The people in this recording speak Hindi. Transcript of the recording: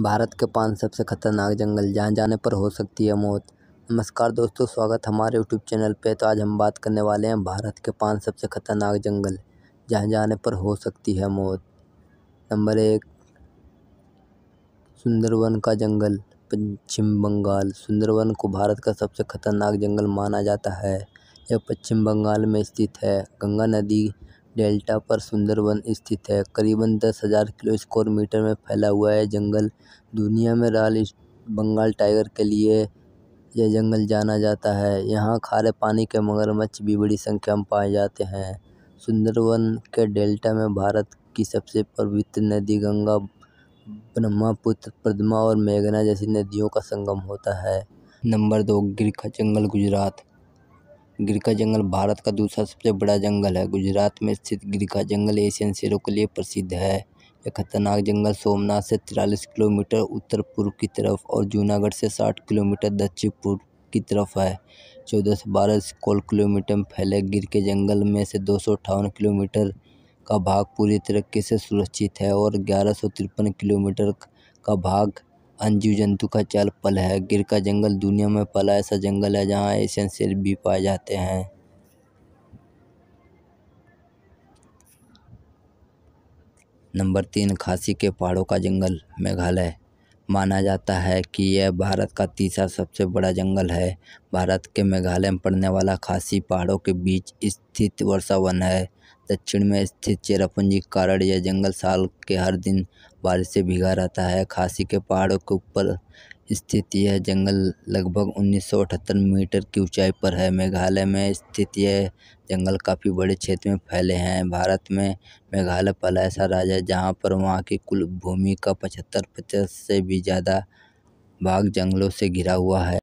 भारत के पांच सबसे खतरनाक जंगल जहाँ जाने पर हो सकती है मौत नमस्कार दोस्तों स्वागत हमारे यूट्यूब चैनल पे तो आज हम बात करने वाले हैं भारत के पांच सबसे खतरनाक जंगल जहाँ जाने पर हो सकती है मौत नंबर एक सुंदरवन का जंगल पश्चिम बंगाल सुंदरवन को भारत का सबसे खतरनाक जंगल माना जाता है यह पश्चिम बंगाल में स्थित है गंगा नदी डेल्टा पर सुंदरवन स्थित है करीबन दस हजार किलो स्क्वायर मीटर में फैला हुआ है जंगल दुनिया में रॉयल बंगाल टाइगर के लिए यह जंगल जाना जाता है यहाँ खारे पानी के मगरमच्छ भी बड़ी संख्या में पाए जाते हैं सुंदरवन के डेल्टा में भारत की सबसे पवित्र नदी गंगा ब्रह्मपुत्र पद्मा और मेघना जैसी नदियों का संगम होता है नंबर दो गिरखा जंगल गुजरात गिरका जंगल भारत का दूसरा सबसे बड़ा जंगल है गुजरात में स्थित गिरका जंगल एशियन शेरों के लिए प्रसिद्ध है यह खतरनाक जंगल सोमनाथ से तिरालीस किलोमीटर उत्तर पूर्व की तरफ और जूनागढ़ से साठ किलोमीटर दक्षिण पूर्व की तरफ है चौदह से बारह स्कोल किलोमीटर में फैले गिर के जंगल में से दो किलोमीटर का भाग पूरी तरीके से सुरक्षित है और ग्यारह किलोमीटर का भाग जीव जंतु का चल पल है गिर का जंगल दुनिया में पला ऐसा जंगल है जहाँ एशियन शेर भी पाए जाते हैं नंबर तीन खासी के पहाड़ों का जंगल मेघालय माना जाता है कि यह भारत का तीसरा सबसे बड़ा जंगल है भारत के मेघालय में पड़ने वाला खासी पहाड़ों के बीच स्थित वर्षावन है दक्षिण में स्थित चेरापुंजी कारण यह जंगल साल के हर दिन बारिश से भीगा रहता है खासी के पहाड़ों के ऊपर स्थित यह जंगल लगभग उन्नीस मीटर की ऊंचाई पर है मेघालय में स्थित यह जंगल काफ़ी बड़े क्षेत्र में फैले हैं भारत में मेघालय पहला ऐसा राज्य है जहाँ पर वहाँ की कुल भूमि का पचहत्तर प्रतिशत से भी ज़्यादा भाग जंगलों से घिरा हुआ है